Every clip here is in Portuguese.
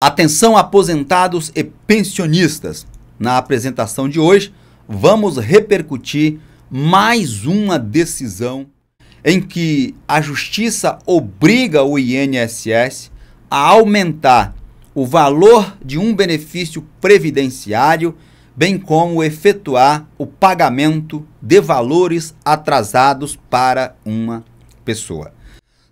Atenção aposentados e pensionistas. Na apresentação de hoje, vamos repercutir mais uma decisão em que a justiça obriga o INSS a aumentar o valor de um benefício previdenciário, bem como efetuar o pagamento de valores atrasados para uma pessoa.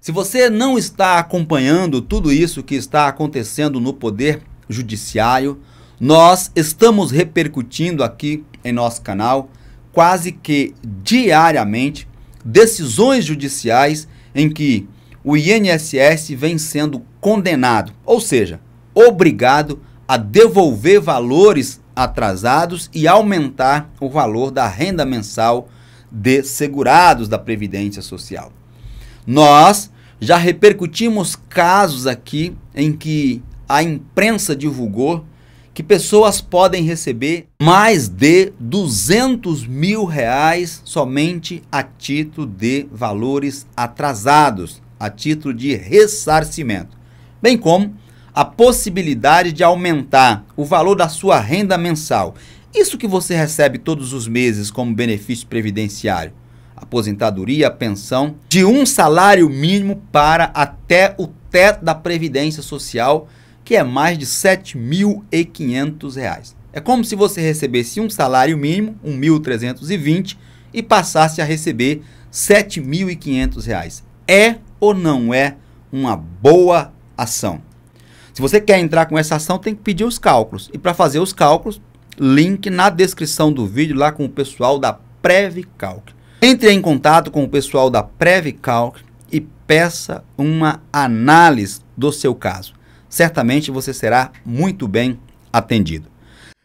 Se você não está acompanhando tudo isso que está acontecendo no Poder Judiciário, nós estamos repercutindo aqui em nosso canal quase que diariamente decisões judiciais em que o INSS vem sendo condenado, ou seja, obrigado a devolver valores atrasados e aumentar o valor da renda mensal de segurados da Previdência Social. Nós já repercutimos casos aqui em que a imprensa divulgou que pessoas podem receber mais de 200 mil reais somente a título de valores atrasados, a título de ressarcimento, bem como a possibilidade de aumentar o valor da sua renda mensal. Isso que você recebe todos os meses como benefício previdenciário aposentadoria, pensão, de um salário mínimo para até o teto da Previdência Social, que é mais de R$ 7.500. É como se você recebesse um salário mínimo, R$ 1.320, e passasse a receber R$ 7.500. É ou não é uma boa ação? Se você quer entrar com essa ação, tem que pedir os cálculos. E para fazer os cálculos, link na descrição do vídeo lá com o pessoal da Previcalc. Entre em contato com o pessoal da PrevCalc e peça uma análise do seu caso. Certamente você será muito bem atendido.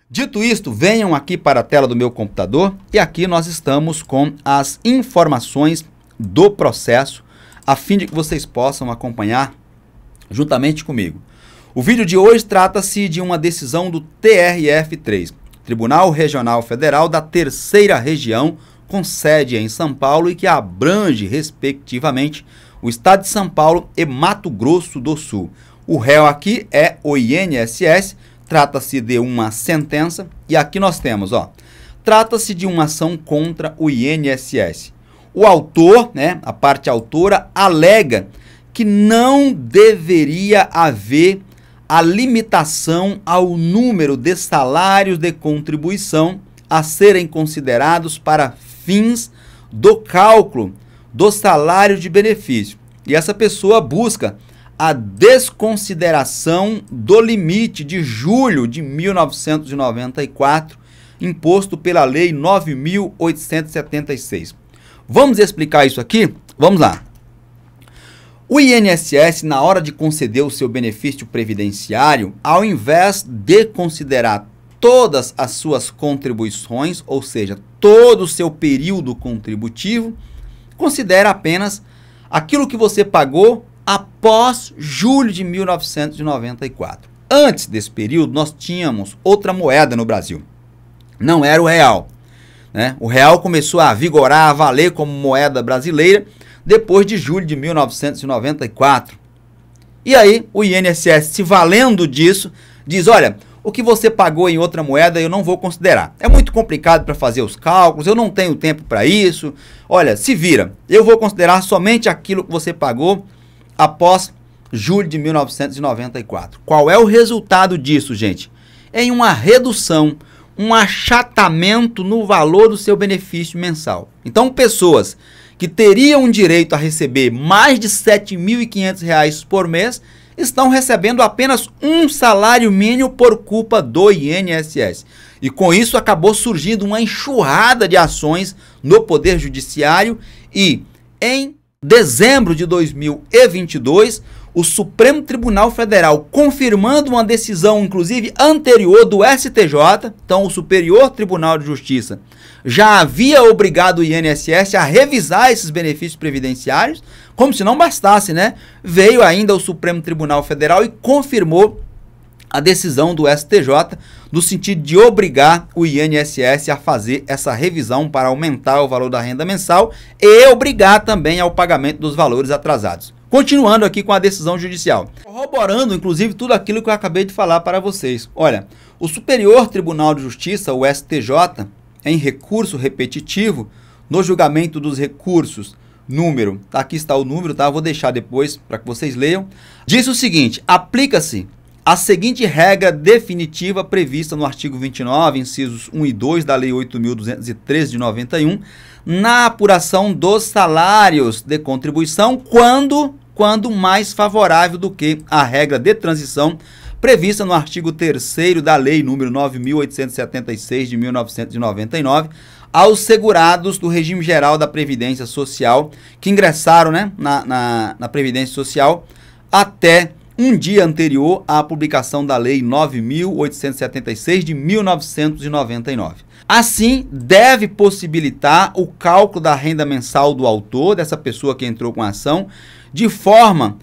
Dito isto, venham aqui para a tela do meu computador e aqui nós estamos com as informações do processo a fim de que vocês possam acompanhar juntamente comigo. O vídeo de hoje trata-se de uma decisão do TRF3, Tribunal Regional Federal da Terceira Região com sede em São Paulo e que abrange, respectivamente, o estado de São Paulo e Mato Grosso do Sul. O réu aqui é o INSS, trata-se de uma sentença e aqui nós temos, ó, trata-se de uma ação contra o INSS. O autor, né, a parte autora alega que não deveria haver a limitação ao número de salários de contribuição a serem considerados para fins do cálculo do salário de benefício. E essa pessoa busca a desconsideração do limite de julho de 1994, imposto pela Lei 9.876. Vamos explicar isso aqui? Vamos lá. O INSS, na hora de conceder o seu benefício previdenciário, ao invés de considerar todas as suas contribuições, ou seja, todo o seu período contributivo, considera apenas aquilo que você pagou após julho de 1994. Antes desse período, nós tínhamos outra moeda no Brasil. Não era o real. Né? O real começou a vigorar, a valer como moeda brasileira depois de julho de 1994. E aí, o INSS, se valendo disso, diz: olha, o que você pagou em outra moeda eu não vou considerar. É muito complicado para fazer os cálculos, eu não tenho tempo para isso. Olha, se vira. Eu vou considerar somente aquilo que você pagou após julho de 1994. Qual é o resultado disso, gente? Em é uma redução, um achatamento no valor do seu benefício mensal. Então, pessoas que teriam direito a receber mais de R$ 7.500 por mês estão recebendo apenas um salário mínimo por culpa do INSS. E com isso acabou surgindo uma enxurrada de ações no Poder Judiciário e em dezembro de 2022, o Supremo Tribunal Federal, confirmando uma decisão, inclusive anterior do STJ, então o Superior Tribunal de Justiça, já havia obrigado o INSS a revisar esses benefícios previdenciários, como se não bastasse, né? Veio ainda o Supremo Tribunal Federal e confirmou a decisão do STJ no sentido de obrigar o INSS a fazer essa revisão para aumentar o valor da renda mensal e obrigar também ao pagamento dos valores atrasados. Continuando aqui com a decisão judicial, corroborando inclusive tudo aquilo que eu acabei de falar para vocês. Olha, o Superior Tribunal de Justiça, o STJ, em recurso repetitivo, no julgamento dos recursos número, tá, aqui está o número, tá? Vou deixar depois para que vocês leiam. Diz o seguinte: aplica-se a seguinte regra definitiva prevista no artigo 29, incisos 1 e 2 da Lei 8.213 de 91, na apuração dos salários de contribuição, quando, quando mais favorável do que a regra de transição prevista no artigo 3 da Lei número 9.876 de 1999, aos segurados do regime geral da Previdência Social que ingressaram né, na, na, na Previdência Social até um dia anterior à publicação da Lei 9876 de 1999. Assim, deve possibilitar o cálculo da renda mensal do autor, dessa pessoa que entrou com a ação, de forma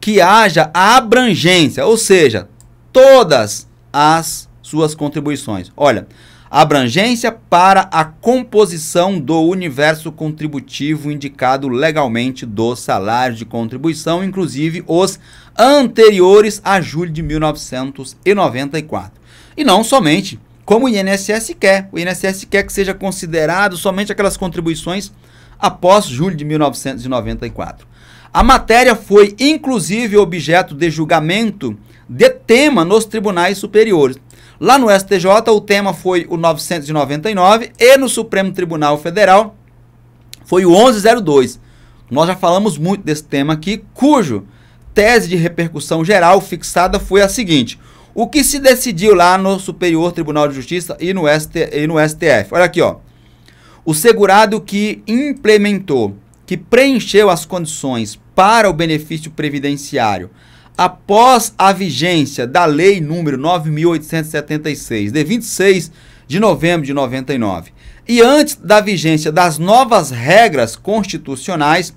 que haja a abrangência, ou seja, todas as suas contribuições. Olha, abrangência para a composição do universo contributivo indicado legalmente do salário de contribuição, inclusive os anteriores a julho de 1994. E não somente como o INSS quer. O INSS quer que seja considerado somente aquelas contribuições após julho de 1994. A matéria foi inclusive objeto de julgamento de tema nos tribunais superiores. Lá no STJ, o tema foi o 999 e no Supremo Tribunal Federal foi o 1102. Nós já falamos muito desse tema aqui, cujo tese de repercussão geral fixada foi a seguinte: o que se decidiu lá no Superior Tribunal de Justiça e no, ST, e no STF? Olha aqui, ó. O segurado que implementou, que preencheu as condições para o benefício previdenciário após a vigência da Lei número 9876, de 26 de novembro de 99, e antes da vigência das novas regras constitucionais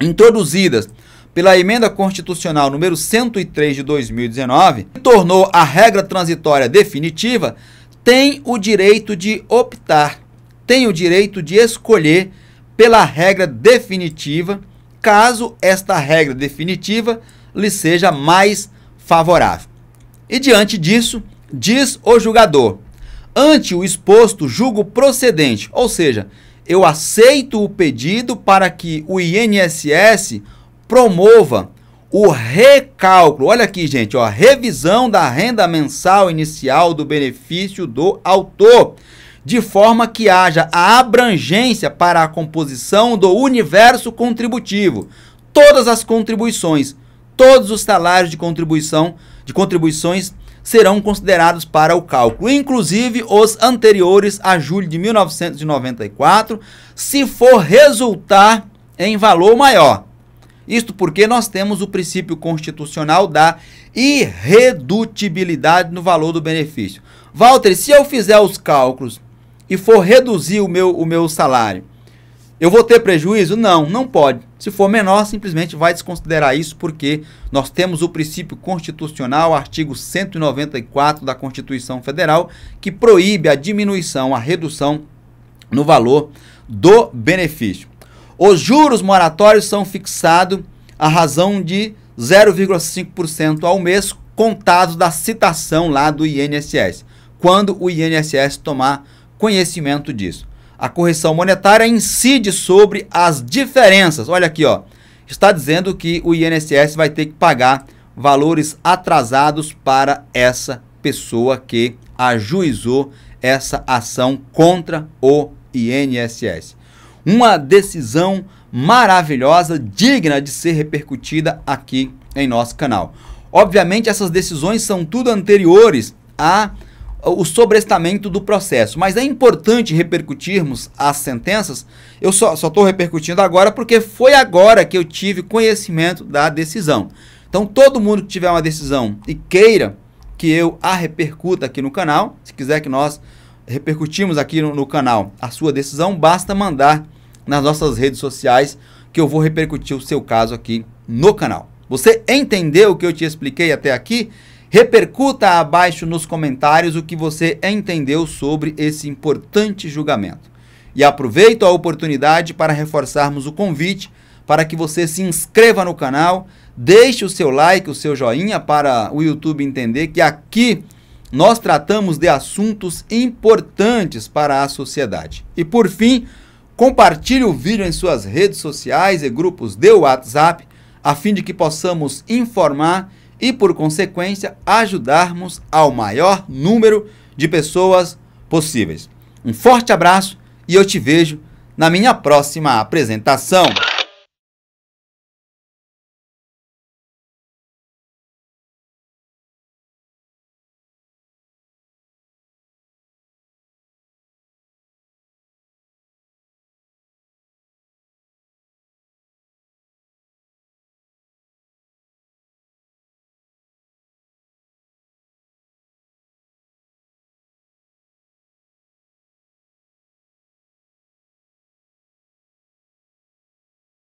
introduzidas pela emenda constitucional número 103 de 2019, que tornou a regra transitória definitiva, tem o direito de optar, tem o direito de escolher pela regra definitiva, caso esta regra definitiva lhe seja mais favorável. E diante disso, diz o julgador: ante o exposto julgo procedente, ou seja, eu aceito o pedido para que o INSS promova o recálculo. Olha aqui, gente, ó, revisão da renda mensal inicial do benefício do autor, de forma que haja a abrangência para a composição do universo contributivo. Todas as contribuições todos os salários de contribuição de contribuições serão considerados para o cálculo, inclusive os anteriores a julho de 1994, se for resultar em valor maior. Isto porque nós temos o princípio constitucional da irredutibilidade no valor do benefício. Walter, se eu fizer os cálculos e for reduzir o meu, o meu salário eu vou ter prejuízo? Não, não pode. Se for menor, simplesmente vai desconsiderar isso, porque nós temos o princípio constitucional, artigo 194 da Constituição Federal, que proíbe a diminuição, a redução no valor do benefício. Os juros moratórios são fixados à razão de 0,5% ao mês, contados da citação lá do INSS, quando o INSS tomar conhecimento disso. A correção monetária incide sobre as diferenças. Olha aqui, ó. Está dizendo que o INSS vai ter que pagar valores atrasados para essa pessoa que ajuizou essa ação contra o INSS. Uma decisão maravilhosa, digna de ser repercutida aqui em nosso canal. Obviamente, essas decisões são tudo anteriores à o sobrestamento do processo. Mas é importante repercutirmos as sentenças. Eu só estou repercutindo agora porque foi agora que eu tive conhecimento da decisão. Então, todo mundo que tiver uma decisão e queira que eu a repercuta aqui no canal, se quiser que nós repercutimos aqui no, no canal a sua decisão, basta mandar nas nossas redes sociais que eu vou repercutir o seu caso aqui no canal. Você entendeu o que eu te expliquei até aqui? Repercuta abaixo nos comentários o que você entendeu sobre esse importante julgamento. E aproveito a oportunidade para reforçarmos o convite para que você se inscreva no canal, deixe o seu like, o seu joinha para o YouTube entender que aqui nós tratamos de assuntos importantes para a sociedade. E por fim, compartilhe o vídeo em suas redes sociais e grupos de WhatsApp, a fim de que possamos informar e, por consequência, ajudarmos ao maior número de pessoas possíveis. Um forte abraço e eu te vejo na minha próxima apresentação.